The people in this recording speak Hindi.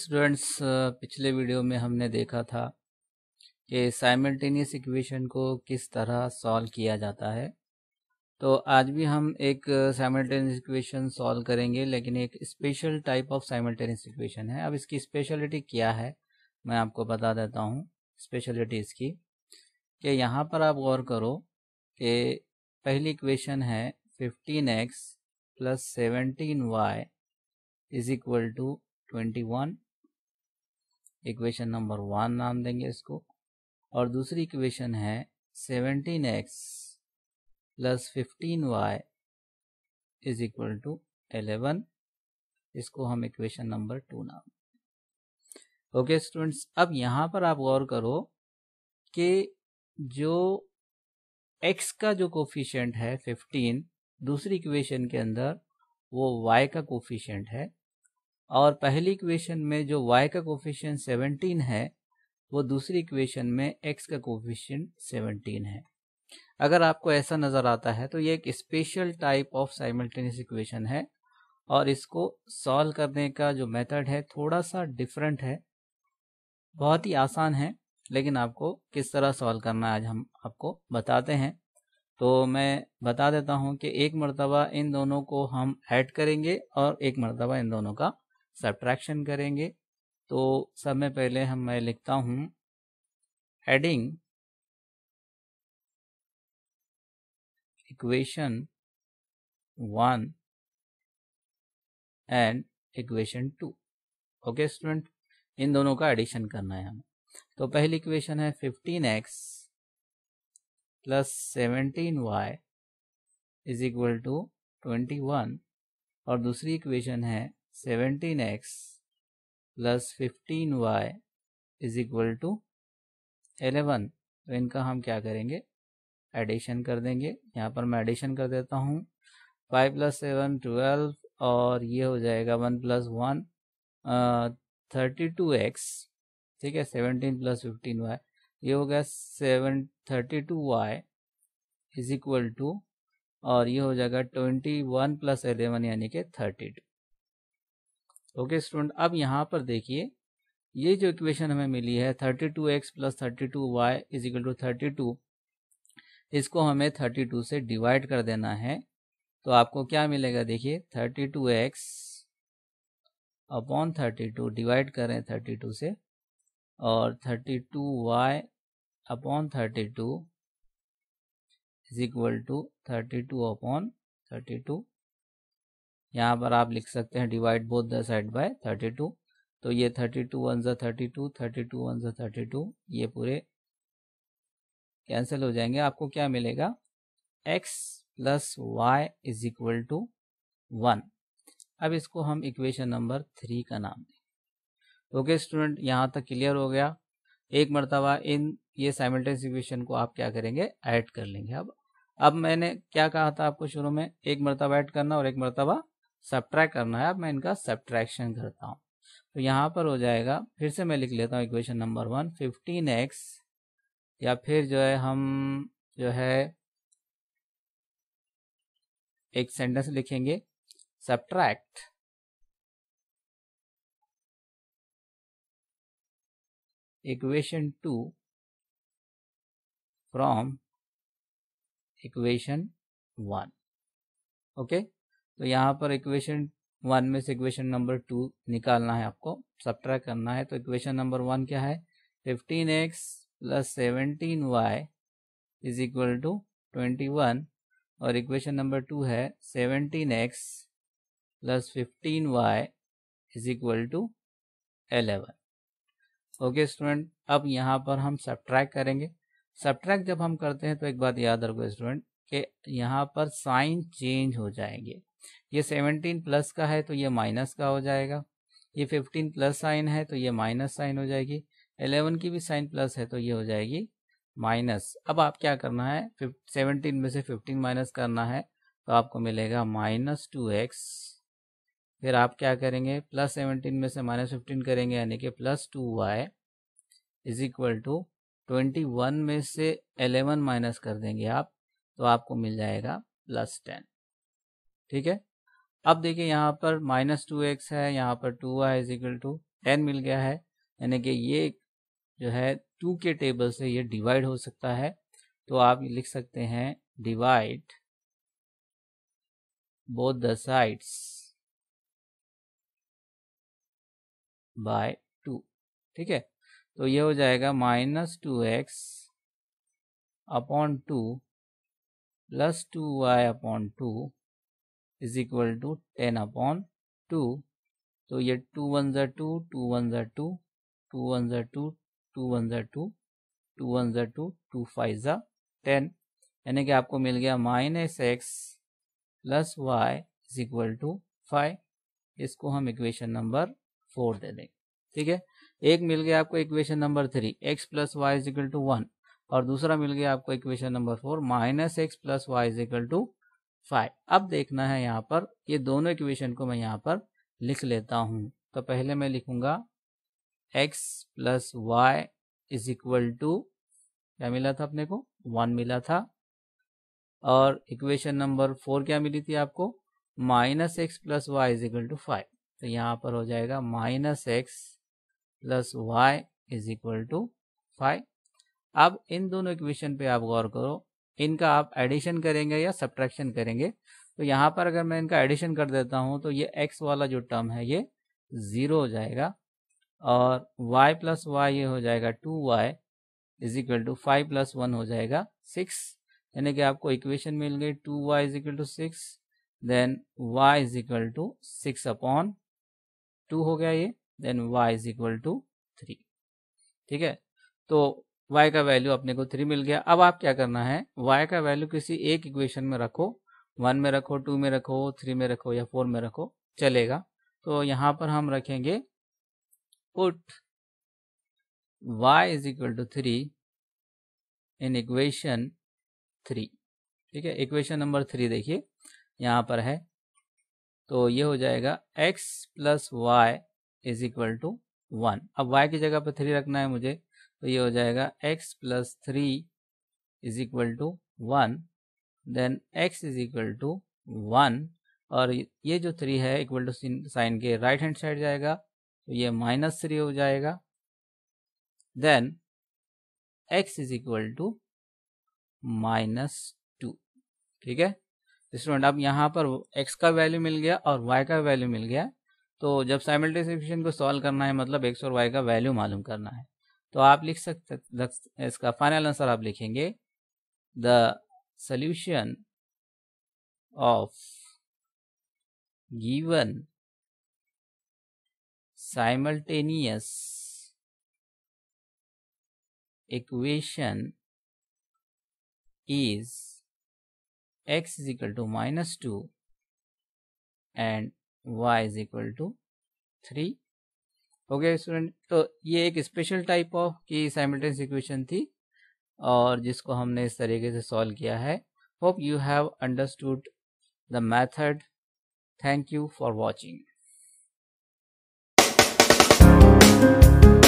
स्टूडेंट्स पिछले वीडियो में हमने देखा था कि साइमल्टेनियस इक्वेशन को किस तरह सॉल्व किया जाता है तो आज भी हम एक साइमल्टेनियस इक्वेशन सॉल्व करेंगे लेकिन एक special type of simultaneous equation है अब इसकी स्पेशलिटी क्या है मैं आपको बता देता हूँ स्पेशलिटी इसकी कि यहाँ पर आप गौर करो कि पहली इक्वेशन है fifteen x plus seventeen y is equal to twenty one equation number one नाम देंगे इसको और दूसरी इक्वेशन है seventeen x plus fifteen y is equal to eleven इसको हम इक्वेशन नंबर टू नाम ओके स्टूडेंट्स अब यहां पर आप गौर करो कि जो x का जो कोफिशेंट है 15 दूसरी इक्वेशन के अंदर वो y का कोफिशेंट है और पहली इक्वेशन में जो y का कोफिशियन 17 है वो दूसरी इक्वेशन में x का कोफिशियन 17 है अगर आपको ऐसा नज़र आता है तो ये एक special type of simultaneous equation है और इसको सॉल्व करने का जो मेथड है थोड़ा सा डिफरेंट है बहुत ही आसान है लेकिन आपको किस तरह सॉल्व करना है आज हम आपको बताते हैं तो मैं बता देता हूं कि एक मरतबा इन दोनों को हम ऐड करेंगे और एक मरतबा इन दोनों का सब्ट्रैक्शन करेंगे तो सब में पहले हम मैं लिखता हूँ adding equation one and equation two okay student इन दोनों का एडिशन करना है हमें तो पहली इक्वेशन है fifteen x plus seventeen y is equal to twenty one और दूसरी इक्वेशन है seventeen x plus fifteen y is equal to eleven तो इनका हम क्या करेंगे एडिशन कर देंगे यहाँ पर मैं एडिशन कर देता हूँ फाइव प्लस सेवन ट्वेल्व और ये हो जाएगा one plus one thirty two x ठीक है सेवनटीन प्लस फिफ्टीन वाई ये हो गया seven thirty two y is equal to और ये हो जाएगा ट्वेंटी वन प्लस एलेवन यानी कि थर्टी टू ओके स्टूडेंट अब यहाँ पर देखिए ये जो इक्वेशन हमें मिली है thirty two x plus thirty two y is equal to thirty two इसको हमें थर्टी टू से डिवाइड कर देना है तो आपको क्या मिलेगा देखिए thirty two x upon thirty two divide करें थर्टी टू से और thirty two y upon thirty two is equal to thirty two upon thirty two यहाँ पर आप लिख सकते हैं divide both the side by thirty two तो ये थर्टी टू वन जो thirty two thirty two one जो थर्टी टू ये पूरे कैंसिल हो जाएंगे आपको क्या मिलेगा x plus y is equal to one अब इसको हम इक्वेशन नंबर थ्री का नाम दें ओके स्टूडेंट यहाँ तक क्लियर हो गया एक मरतबा इन ये साइमल्टेनियस इक्वेशन को आप क्या करेंगे ऐड कर लेंगे अब अब मैंने क्या कहा था आपको शुरू में एक मरतबा ऐड करना और एक मरतबा सब्ट्रैक्ट करना है अब मैं इनका सब्ट्रैक्शन करता हूँ तो यहाँ पर हो जाएगा फिर से मैं लिख लेता हूँ equation number one fifteen x या फिर जो है हम जो है एक सेंटेंस लिखेंगे subtract equation two from equation one okay तो यहाँ पर इक्वेशन वन में से इक्वेशन नंबर टू निकालना है आपको सब्ट्रा करना है तो इक्वेशन नंबर वन क्या है fifteen x plus seventeen y is equal to twenty one और इक्वेशन नंबर टू है seventeen x plus fifteen y is equal to eleven okay student अब यहाँ पर हम सब्ट्रैक करेंगे सब्ट्रैक जब हम करते हैं तो एक बात याद रखो स्टूडेंट के यहाँ पर साइन चेंज हो जाएंगे ये सेवनटीन प्लस का है तो ये माइनस का हो जाएगा ये फिफ्टीन प्लस साइन है तो ये माइनस साइन हो जाएगी एलेवन की भी साइन प्लस है तो ये हो जाएगी माइनस अब आप क्या करना है सेवनटीन में से फिफ्टीन माइनस करना है तो आपको मिलेगा माइनस टू एक्स फिर आप क्या करेंगे प्लस सेवनटीन में से माइनस फिफ्टीन करेंगे यानी कि plus two y is equal to twenty one में से एलेवन माइनस कर देंगे आप तो आपको मिल जाएगा प्लस टेन ठीक है अब देखिए यहाँ पर माइनस टू एक्स है यहाँ पर two y is equal to ten मिल गया है यानी कि ये जो है टू के टेबल से ये डिवाइड हो सकता है तो आप लिख सकते हैं divide both the sides by two ठीक है तो ये हो जाएगा minus two x upon two plus two y upon two is equal to ten upon two तो ये two one are two two one are two two one are two two one are two two one are two two five are ten यानी कि आपको मिल गया minus x plus y is equal to five इसको हम इक्वेशन नंबर फोर दे देंगे ठीक है एक मिल गया आपको equation number three x plus y is equal to one और दूसरा मिल गया आपको equation number four minus x plus y is equal to five अब देखना है यहाँ पर ये दोनों इक्वेशन को मैं यहाँ पर लिख लेता हूँ तो पहले मैं लिखूंगा x plus y is equal to क्या मिला था अपने को वन मिला था और इक्वेशन नंबर फोर क्या मिली थी आपको minus x plus y is equal to five तो यहाँ पर हो जाएगा minus x plus y is equal to five अब इन दोनों इक्वेशन पे आप गौर करो इनका आप एडिशन करेंगे या सब्ट्रैक्शन करेंगे तो यहाँ पर अगर मैं इनका एडिशन कर देता हूँ तो ये एक्स वाला जो टर्म है ये ज़ीरो हो जाएगा और वाई प्लस वाई ये हो जाएगा two y is equal to five plus one हो जाएगा सिक्स यानी कि आपको इक्वेशन मिल गई two y is equal to six then y is equal to six upon two हो गया ये then y is equal to three ठीक है तो y का वैल्यू अपने को थ्री मिल गया अब आप क्या करना है y का वैल्यू किसी एक इक्वेशन में रखो वन में रखो टू में रखो थ्री में रखो या फोर में रखो चलेगा तो यहां पर हम रखेंगे put y is equal to three in equation three ठीक है इक्वेशन नंबर थ्री देखिए यहां पर है तो ये हो जाएगा x plus y is equal to one अब y की जगह पर थ्री रखना है मुझे तो ये हो जाएगा x plus three is equal to one then x is equal to one और ये जो थ्री है इक्वल टू साइन के राइट हैंड साइड जाएगा तो ये माइनस थ्री हो जाएगा then x is equal to minus two ठीक है स्टूडेंट अब यहाँ पर x का वैल्यू मिल गया और y का वैल्यू मिल गया तो जब साइमल्टेनियस इक्वेशन को सॉल्व करना है मतलब x और y का वैल्यू मालूम करना है तो आप लिख सकते इसका फाइनल आंसर आप लिखेंगे the solution of given simultaneous equation is x is equal to minus two and y is equal to three हो गया स्टूडेंट तो ये एक स्पेशल टाइप ऑफ की साइमल्टेनियस इक्वेशन थी और जिसको हमने इस तरीके से सॉल्व किया है hope you have understood the method thank you for watching